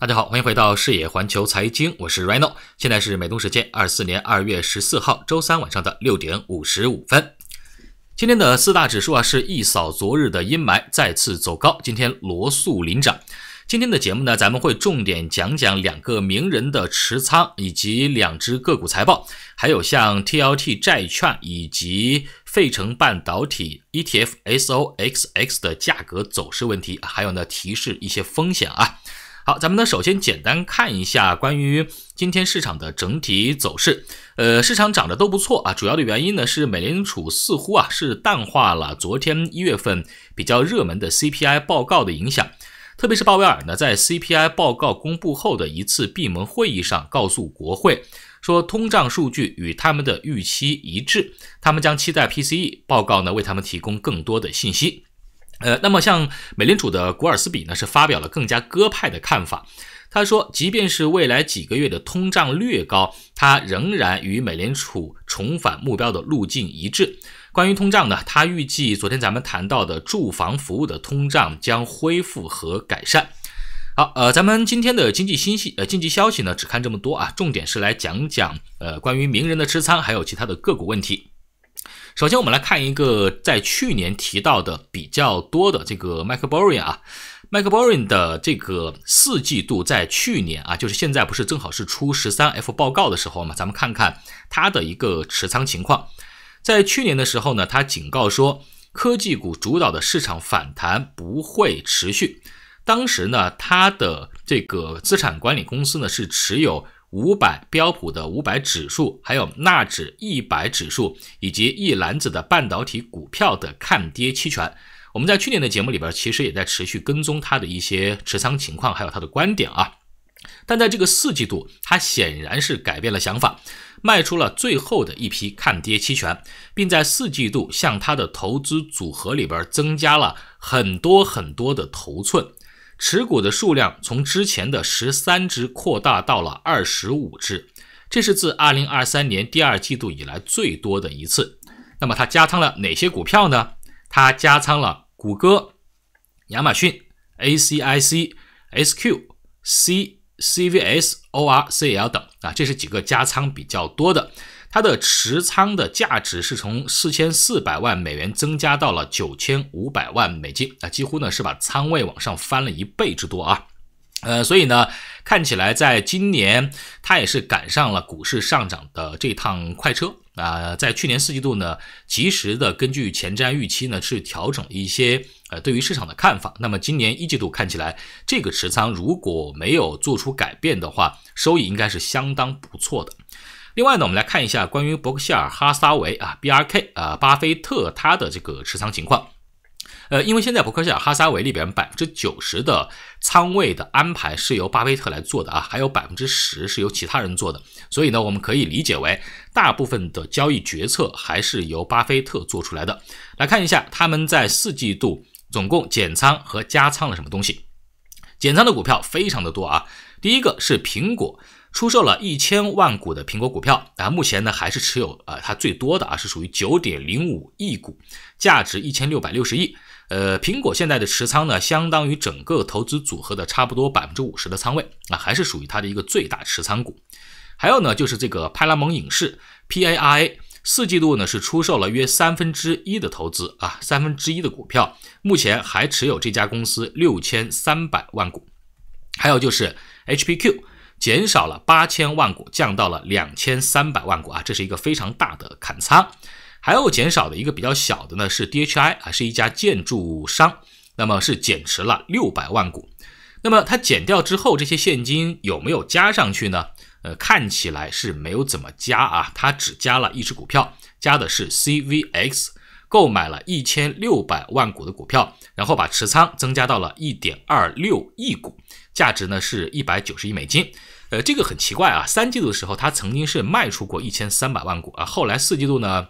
大家好，欢迎回到视野环球财经，我是 Rino，现在是美东时间二四年二月十四号周三晚上的六点五十五分。今天的四大指数啊是一扫昨日的阴霾，再次走高。今天罗素领涨。今天的节目呢，咱们会重点讲讲两个名人的持仓，以及两只个股财报，还有像 T L T 债券以及费城半导体 E T F S O X X 的价格走势问题，还有呢提示一些风险啊。好，咱们呢首先简单看一下关于今天市场的整体走势。呃，市场涨得都不错啊，主要的原因呢是美联储似乎啊是淡化了昨天一月份比较热门的 CPI 报告的影响，特别是鲍威尔呢在 CPI 报告公布后的一次闭门会议上告诉国会，说通胀数据与他们的预期一致，他们将期待 PCE 报告呢为他们提供更多的信息。呃，那么像美联储的古尔斯比呢，是发表了更加鸽派的看法。他说，即便是未来几个月的通胀略高，他仍然与美联储重返目标的路径一致。关于通胀呢，他预计昨天咱们谈到的住房服务的通胀将恢复和改善。好，呃，咱们今天的经济新息呃经济消息呢，只看这么多啊，重点是来讲讲呃关于名人的持仓，还有其他的个股问题。首先，我们来看一个在去年提到的比较多的这个 m i c a e b o r r y 啊 m i c a e b o r r y 的这个四季度在去年啊，就是现在不是正好是出十三 F 报告的时候嘛，咱们看看他的一个持仓情况。在去年的时候呢，他警告说科技股主导的市场反弹不会持续。当时呢，他的这个资产管理公司呢是持有。五百标普的五百指数，还有纳指一百指数，以及一篮子的半导体股票的看跌期权。我们在去年的节目里边，其实也在持续跟踪他的一些持仓情况，还有他的观点啊。但在这个四季度，他显然是改变了想法，卖出了最后的一批看跌期权，并在四季度向他的投资组合里边增加了很多很多的头寸。持股的数量从之前的十三只扩大到了二十五只，这是自二零二三年第二季度以来最多的一次。那么，它加仓了哪些股票呢？它加仓了谷歌、亚马逊、A C I C、S Q C C V S O R C L 等啊，这是几个加仓比较多的。它的持仓的价值是从四千四百万美元增加到了九千五百万美金啊，几乎呢是把仓位往上翻了一倍之多啊，呃，所以呢，看起来在今年它也是赶上了股市上涨的这趟快车啊，在去年四季度呢，及时的根据前瞻预期呢，去调整一些呃对于市场的看法。那么今年一季度看起来，这个持仓如果没有做出改变的话，收益应该是相当不错的。另外呢，我们来看一下关于伯克希尔哈撒韦啊，B R K 啊，巴菲特他的这个持仓情况。呃，因为现在伯克希尔哈撒韦里边百分之九十的仓位的安排是由巴菲特来做的啊，还有百分之十是由其他人做的。所以呢，我们可以理解为大部分的交易决策还是由巴菲特做出来的。来看一下他们在四季度总共减仓和加仓了什么东西。减仓的股票非常的多啊，第一个是苹果。出售了一千万股的苹果股票，啊，目前呢还是持有啊，它最多的啊是属于九点零五亿股，价值一千六百六十亿，呃，苹果现在的持仓呢相当于整个投资组合的差不多百分之五十的仓位，啊，还是属于它的一个最大持仓股。还有呢就是这个派拉蒙影视 （PARA），四季度呢是出售了约三分之一的投资啊，三分之一的股票，目前还持有这家公司六千三百万股。还有就是 HPQ。减少了八千万股，降到了两千三百万股啊，这是一个非常大的砍仓。还有减少的一个比较小的呢，是 DHI，还是一家建筑商，那么是减持了六百万股。那么它减掉之后，这些现金有没有加上去呢？呃，看起来是没有怎么加啊，它只加了一只股票，加的是 CVX，购买了一千六百万股的股票，然后把持仓增加到了一点二六亿股。价值呢是一百九十亿美金，呃，这个很奇怪啊。三季度的时候，它曾经是卖出过一千三百万股啊，后来四季度呢，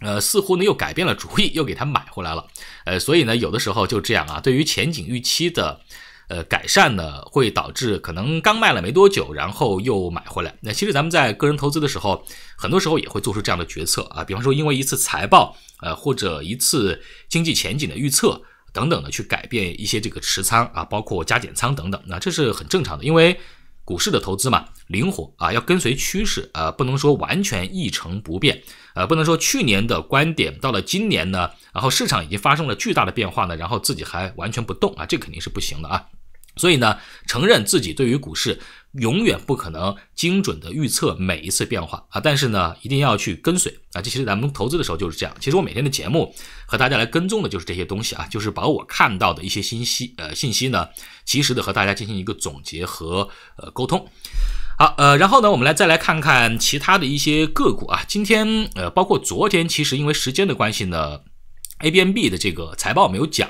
呃，似乎呢又改变了主意，又给它买回来了。呃，所以呢，有的时候就这样啊。对于前景预期的呃改善呢，会导致可能刚卖了没多久，然后又买回来。那其实咱们在个人投资的时候，很多时候也会做出这样的决策啊。比方说，因为一次财报，呃，或者一次经济前景的预测。等等的去改变一些这个持仓啊，包括加减仓等等，那这是很正常的，因为股市的投资嘛，灵活啊，要跟随趋势啊，不能说完全一成不变，呃，不能说去年的观点到了今年呢，然后市场已经发生了巨大的变化呢，然后自己还完全不动啊，这肯定是不行的啊。所以呢，承认自己对于股市永远不可能精准的预测每一次变化啊，但是呢，一定要去跟随啊。这其实咱们投资的时候就是这样。其实我每天的节目和大家来跟踪的就是这些东西啊，就是把我看到的一些信息，呃，信息呢，及时的和大家进行一个总结和呃沟通。好，呃，然后呢，我们来再来看看其他的一些个股啊。今天呃，包括昨天，其实因为时间的关系呢，A、B、M、B 的这个财报没有讲。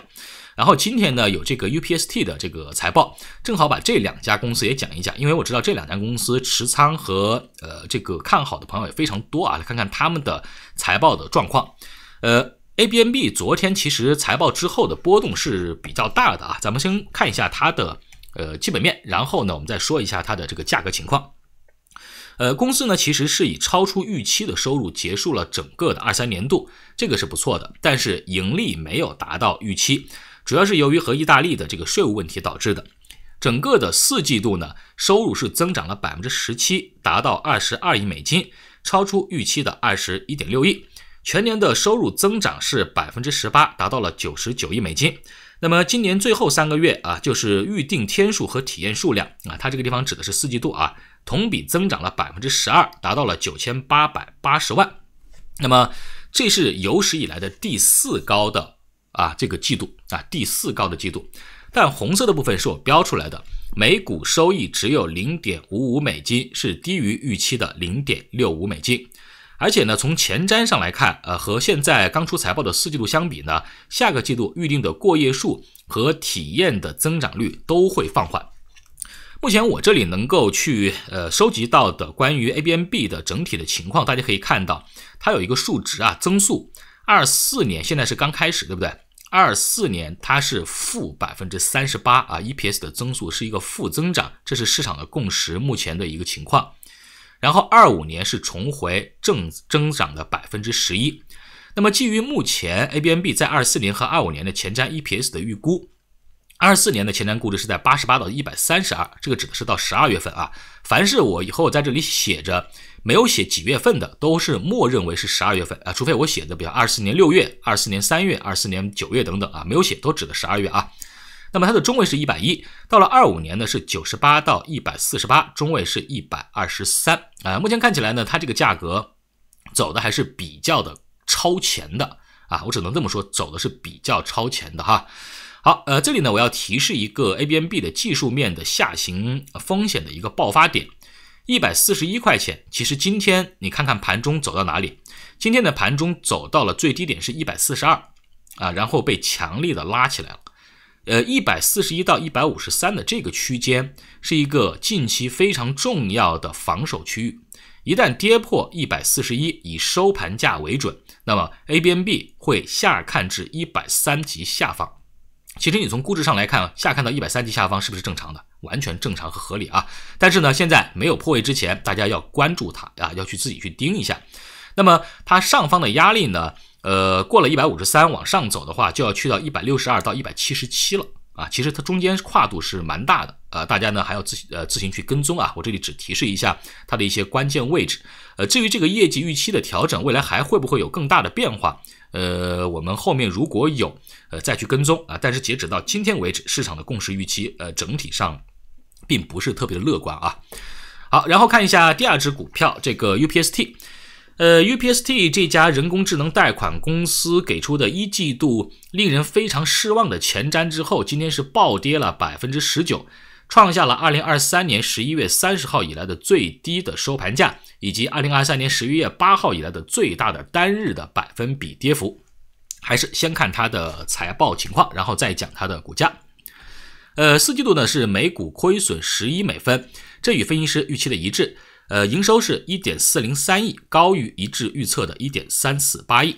然后今天呢，有这个 UPST 的这个财报，正好把这两家公司也讲一讲，因为我知道这两家公司持仓和呃这个看好的朋友也非常多啊，来看看他们的财报的状况。呃，ABNB 昨天其实财报之后的波动是比较大的啊，咱们先看一下它的呃基本面，然后呢，我们再说一下它的这个价格情况。呃，公司呢其实是以超出预期的收入结束了整个的二三年度，这个是不错的，但是盈利没有达到预期。主要是由于和意大利的这个税务问题导致的，整个的四季度呢收入是增长了百分之十七，达到二十二亿美金，超出预期的二十一点六亿。全年的收入增长是百分之十八，达到了九十九亿美金。那么今年最后三个月啊，就是预订天数和体验数量啊，它这个地方指的是四季度啊，同比增长了百分之十二，达到了九千八百八十万。那么这是有史以来的第四高的。啊，这个季度啊，第四高的季度，但红色的部分是我标出来的，每股收益只有零点五五美金，是低于预期的零点六五美金，而且呢，从前瞻上来看，呃，和现在刚出财报的四季度相比呢，下个季度预定的过夜数和体验的增长率都会放缓。目前我这里能够去呃收集到的关于 a b M b 的整体的情况，大家可以看到，它有一个数值啊，增速。二四年现在是刚开始，对不对？二四年它是负百分之三十八啊，EPS 的增速是一个负增长，这是市场的共识，目前的一个情况。然后二五年是重回正增长的百分之十一。那么基于目前 a b n b 在二四年和二五年的前瞻 EPS 的预估。二四年的前瞻估值是在八十八到一百三十二，这个指的是到十二月份啊。凡是我以后在这里写着没有写几月份的，都是默认为是十二月份啊，除非我写的，比如二四年六月、二四年三月、二四年九月等等啊，没有写都指的十二月啊。那么它的中位是一百一，到了二五年呢是九十八到一百四十八，中位是一百二十三啊。目前看起来呢，它这个价格走的还是比较的超前的啊，我只能这么说，走的是比较超前的哈。好，呃，这里呢，我要提示一个 a b M b 的技术面的下行风险的一个爆发点，一百四十一块钱。其实今天你看看盘中走到哪里，今天的盘中走到了最低点是一百四十二，啊，然后被强力的拉起来了。呃，一百四十一到一百五十三的这个区间是一个近期非常重要的防守区域，一旦跌破一百四十一，以收盘价为准，那么 a b M b 会下看至一百三级下方。其实你从估值上来看，下看到一百三级下方是不是正常的？完全正常和合理啊！但是呢，现在没有破位之前，大家要关注它啊，要去自己去盯一下。那么它上方的压力呢？呃，过了一百五十三往上走的话，就要去到一百六十二到一百七十七了啊！其实它中间跨度是蛮大的呃，大家呢还要自呃自行去跟踪啊。我这里只提示一下它的一些关键位置。呃，至于这个业绩预期的调整，未来还会不会有更大的变化？呃，我们后面如果有呃再去跟踪啊，但是截止到今天为止，市场的共识预期呃整体上并不是特别的乐观啊。好，然后看一下第二只股票，这个 UPST，呃 UPST 这家人工智能贷款公司给出的一季度令人非常失望的前瞻之后，今天是暴跌了百分之十九。创下了二零二三年十一月三十号以来的最低的收盘价，以及二零二三年十一月八号以来的最大的单日的百分比跌幅。还是先看它的财报情况，然后再讲它的股价。呃，四季度呢是每股亏损十一美分，这与分析师预期的一致。呃，营收是一点四零三亿，高于一致预测的一点三四八亿。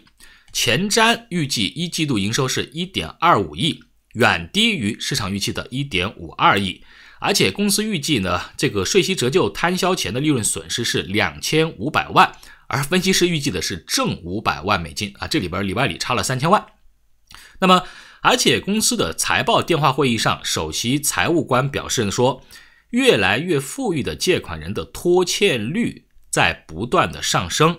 前瞻预计一季度营收是一点二五亿。远低于市场预期的1.52亿，而且公司预计呢，这个税息折旧摊销前的利润损失是2500万，而分析师预计的是正500万美金啊，这里边里外里差了3000万。那么，而且公司的财报电话会议上，首席财务官表示说，越来越富裕的借款人的拖欠率在不断的上升，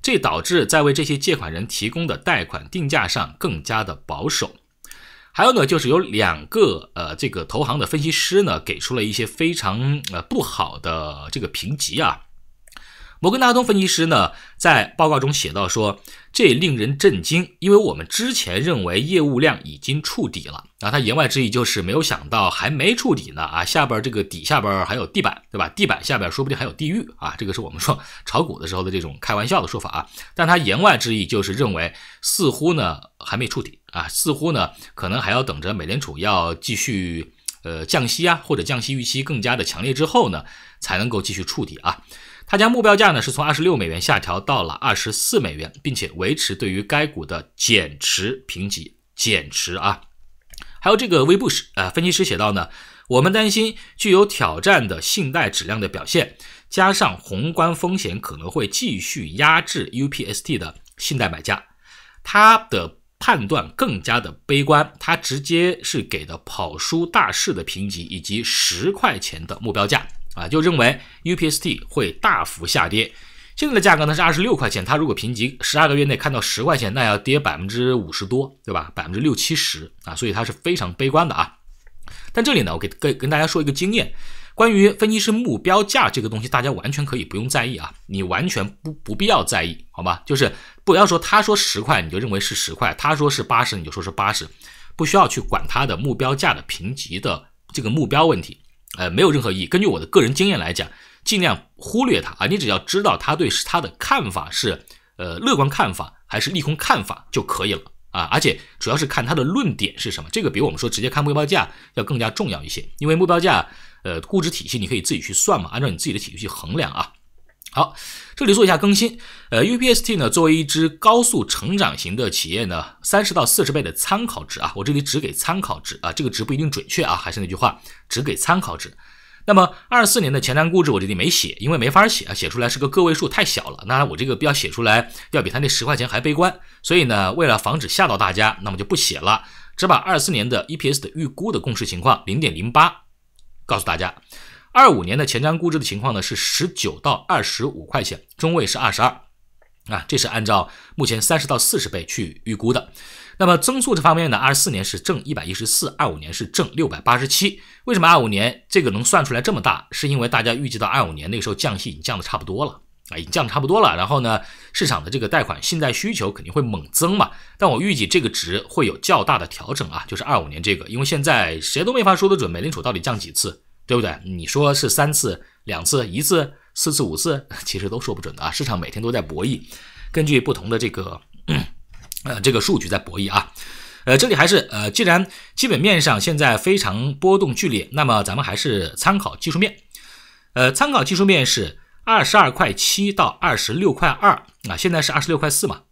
这导致在为这些借款人提供的贷款定价上更加的保守。还有呢，就是有两个呃，这个投行的分析师呢，给出了一些非常呃不好的这个评级啊。摩根大通分析师呢，在报告中写到说：“这令人震惊，因为我们之前认为业务量已经触底了。”啊，他言外之意就是没有想到还没触底呢啊，下边这个底下边还有地板，对吧？地板下边说不定还有地狱啊！这个是我们说炒股的时候的这种开玩笑的说法啊。但他言外之意就是认为似乎呢还没触底啊，似乎呢可能还要等着美联储要继续呃降息啊，或者降息预期更加的强烈之后呢，才能够继续触底啊。他将目标价呢是从二十六美元下调到了二十四美元，并且维持对于该股的减持评级，减持啊。还有这个微布什啊，分析师写道呢，我们担心具有挑战的信贷质量的表现，加上宏观风险可能会继续压制 UPST 的信贷买家。他的判断更加的悲观，他直接是给的跑输大市的评级以及十块钱的目标价。啊，就认为 U P S T 会大幅下跌，现在的价格呢是二十六块钱，它如果评级十二个月内看到十块钱，那要跌百分之五十多，对吧？百分之六七十啊，所以它是非常悲观的啊。但这里呢，我给跟跟大家说一个经验，关于分析师目标价这个东西，大家完全可以不用在意啊，你完全不不必要在意，好吧？就是不要说他说十块你就认为是十块，他说是八十你就说是八十，不需要去管它的目标价的评级的这个目标问题。呃，没有任何意义。根据我的个人经验来讲，尽量忽略它啊。你只要知道他对他的看法是，呃，乐观看法还是利空看法就可以了啊。而且主要是看他的论点是什么，这个比我们说直接看目标价要更加重要一些。因为目标价，呃，估值体系你可以自己去算嘛，按照你自己的体系去衡量啊。好，这里做一下更新。呃，UPST 呢，作为一支高速成长型的企业呢，三十到四十倍的参考值啊，我这里只给参考值啊，这个值不一定准确啊，还是那句话，只给参考值。那么二四年的前瞻估值我这里没写，因为没法写啊，写出来是个个位数太小了，那我这个要写出来要比他那十块钱还悲观，所以呢，为了防止吓到大家，那么就不写了，只把二四年的 EPS 的预估的共识情况零点零八告诉大家。二五年的前瞻估值的情况呢是十九到二十五块钱，中位是二十二，啊，这是按照目前三十到四十倍去预估的。那么增速这方面呢，二四年是正一百一十四，二五年是正六百八十七。为什么二五年这个能算出来这么大？是因为大家预计到二五年那个时候降息已经降的差不多了啊，已经降的差不多了。然后呢，市场的这个贷款信贷需求肯定会猛增嘛。但我预计这个值会有较大的调整啊，就是二五年这个，因为现在谁都没法说得准美联储到底降几次。对不对？你说是三次、两次、一次、四次、五次，其实都说不准的啊。市场每天都在博弈，根据不同的这个 呃这个数据在博弈啊。呃，这里还是呃，既然基本面上现在非常波动剧烈，那么咱们还是参考技术面。呃，参考技术面是二十二块七到二十六块二啊，现在是二十六块四嘛。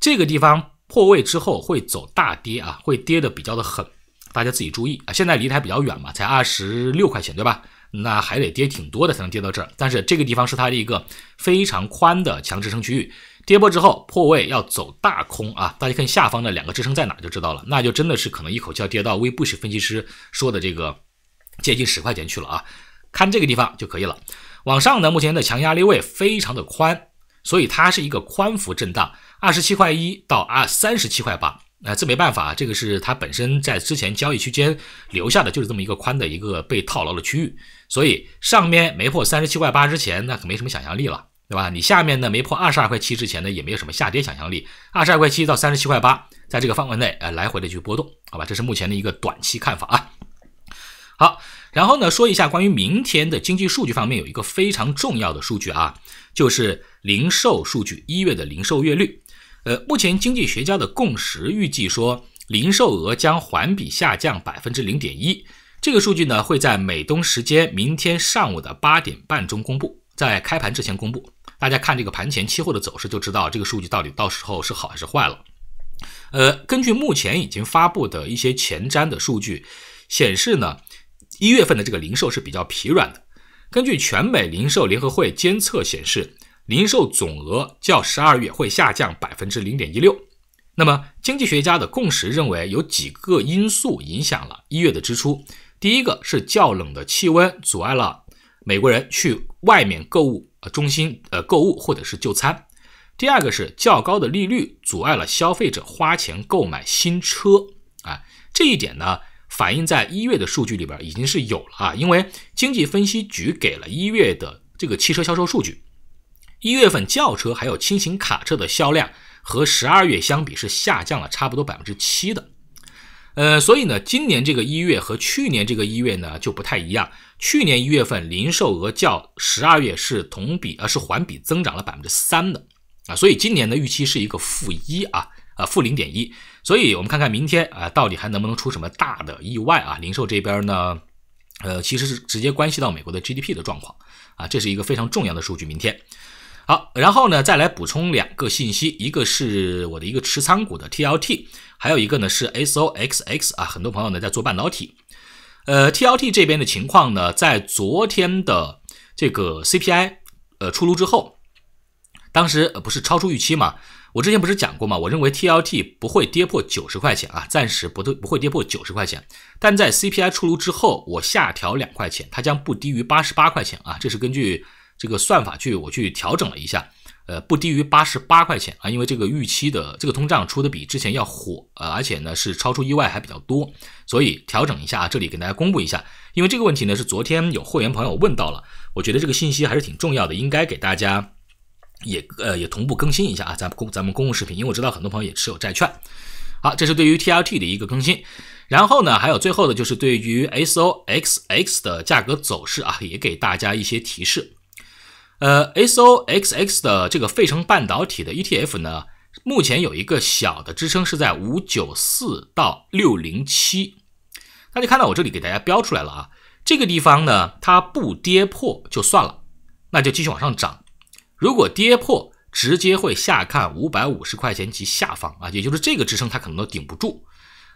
这个地方破位之后会走大跌啊，会跌的比较的狠。大家自己注意啊！现在离它比较远嘛，才二十六块钱，对吧？那还得跌挺多的才能跌到这儿。但是这个地方是它的一个非常宽的强支撑区域，跌破之后破位要走大空啊！大家看下方的两个支撑在哪就知道了。那就真的是可能一口气要跌到微布什分析师说的这个接近十块钱去了啊！看这个地方就可以了。往上呢，目前的强压力位非常的宽，所以它是一个宽幅震荡，二十七块一到二三十七块八。那这没办法，这个是它本身在之前交易区间留下的，就是这么一个宽的一个被套牢的区域，所以上面没破三十七块八之前，那可没什么想象力了，对吧？你下面呢没破二十二块七之前呢，也没有什么下跌想象力。二十二块七到三十七块八，在这个范围内，呃，来回的去波动，好吧？这是目前的一个短期看法啊。好，然后呢说一下关于明天的经济数据方面，有一个非常重要的数据啊，就是零售数据一月的零售月率。呃，目前经济学家的共识预计说，零售额将环比下降百分之零点一。这个数据呢，会在美东时间明天上午的八点半钟公布，在开盘之前公布。大家看这个盘前期货的走势，就知道这个数据到底到时候是好还是坏了。呃，根据目前已经发布的一些前瞻的数据，显示呢，一月份的这个零售是比较疲软的。根据全美零售联合会监测显示。零售总额较十二月会下降百分之零点一六。那么，经济学家的共识认为，有几个因素影响了一月的支出。第一个是较冷的气温阻碍了美国人去外面购物中心呃购物或者是就餐。第二个是较高的利率阻碍了消费者花钱购买新车。啊，这一点呢，反映在一月的数据里边已经是有了啊，因为经济分析局给了一月的这个汽车销售数据。一月份轿车还有轻型卡车的销量和十二月相比是下降了差不多百分之七的，呃，所以呢，今年这个一月和去年这个一月呢就不太一样。去年一月份零售额较十二月是同比呃是环比增长了百分之三的啊，所以今年的预期是一个负一啊啊负零点一。所以我们看看明天啊到底还能不能出什么大的意外啊？零售这边呢，呃其实是直接关系到美国的 GDP 的状况啊，这是一个非常重要的数据。明天。好，然后呢，再来补充两个信息，一个是我的一个持仓股的 T L T，还有一个呢是 S O X X 啊，很多朋友呢在做半导体，呃 T L T 这边的情况呢，在昨天的这个 C P I 呃出炉之后，当时不是超出预期嘛？我之前不是讲过嘛？我认为 T L T 不会跌破九十块钱啊，暂时不对不会跌破九十块钱，但在 C P I 出炉之后，我下调两块钱，它将不低于八十八块钱啊，这是根据。这个算法去，我去调整了一下，呃，不低于八十八块钱啊，因为这个预期的这个通胀出的比之前要火呃，而且呢是超出意外还比较多，所以调整一下，这里给大家公布一下，因为这个问题呢是昨天有会员朋友问到了，我觉得这个信息还是挺重要的，应该给大家也呃也同步更新一下啊，咱公咱们公共视频，因为我知道很多朋友也持有债券，好，这是对于 T R T 的一个更新，然后呢还有最后的就是对于 S O X X 的价格走势啊，也给大家一些提示。呃，S O X X 的这个费城半导体的 E T F 呢，目前有一个小的支撑是在五九四到六零七，大家看到我这里给大家标出来了啊，这个地方呢，它不跌破就算了，那就继续往上涨；如果跌破，直接会下看五百五十块钱及下方啊，也就是这个支撑它可能都顶不住。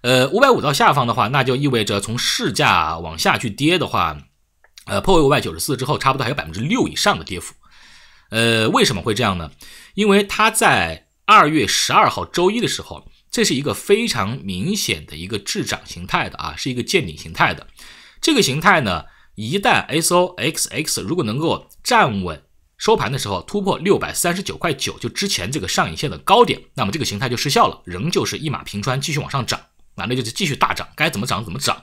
呃，五百五到下方的话，那就意味着从市价往下去跌的话。呃，破位五百九十四之后，差不多还有百分之六以上的跌幅。呃，为什么会这样呢？因为它在二月十二号周一的时候，这是一个非常明显的一个滞涨形态的啊，是一个见顶形态的。这个形态呢，一旦 S O X X 如果能够站稳收盘的时候突破六百三十九块九，就之前这个上影线的高点，那么这个形态就失效了，仍旧是一马平川继续往上涨啊，那就是继续大涨，该怎么涨怎么涨。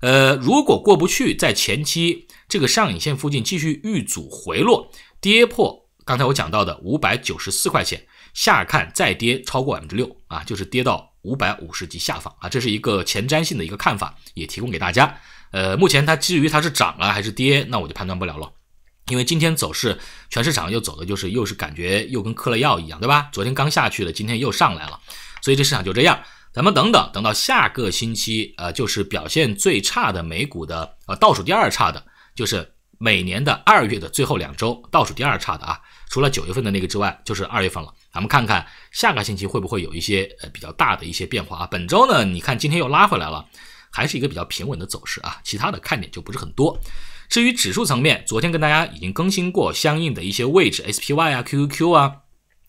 呃，如果过不去，在前期这个上影线附近继续遇阻回落，跌破刚才我讲到的五百九十四块钱下看，再跌超过百分之六啊，就是跌到五百五十级下方啊，这是一个前瞻性的一个看法，也提供给大家。呃，目前它基于它是涨了还是跌，那我就判断不了了，因为今天走势，全市场又走的就是又是感觉又跟嗑了药一样，对吧？昨天刚下去的，今天又上来了，所以这市场就这样。咱们等等，等到下个星期，呃，就是表现最差的美股的，呃，倒数第二差的，就是每年的二月的最后两周，倒数第二差的啊，除了九月份的那个之外，就是二月份了。咱们看看下个星期会不会有一些呃比较大的一些变化啊？本周呢，你看今天又拉回来了，还是一个比较平稳的走势啊。其他的看点就不是很多。至于指数层面，昨天跟大家已经更新过相应的一些位置，SPY 啊、QQQ 啊，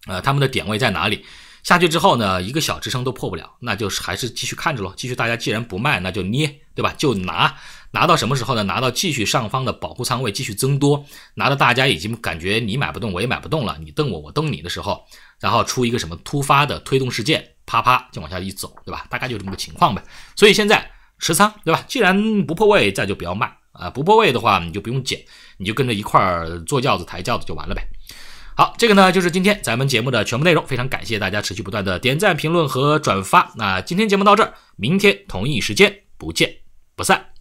呃，他们的点位在哪里？下去之后呢，一个小支撑都破不了，那就是还是继续看着咯，继续，大家既然不卖，那就捏，对吧？就拿，拿到什么时候呢？拿到继续上方的保护仓位继续增多，拿到大家已经感觉你买不动，我也买不动了，你瞪我，我瞪你的时候，然后出一个什么突发的推动事件，啪啪就往下一走，对吧？大概就这么个情况呗。所以现在持仓，对吧？既然不破位，再就不要卖啊！不破位的话，你就不用减，你就跟着一块儿坐轿子抬轿子就完了呗。好，这个呢就是今天咱们节目的全部内容。非常感谢大家持续不断的点赞、评论和转发。那今天节目到这儿，明天同一时间不见不散。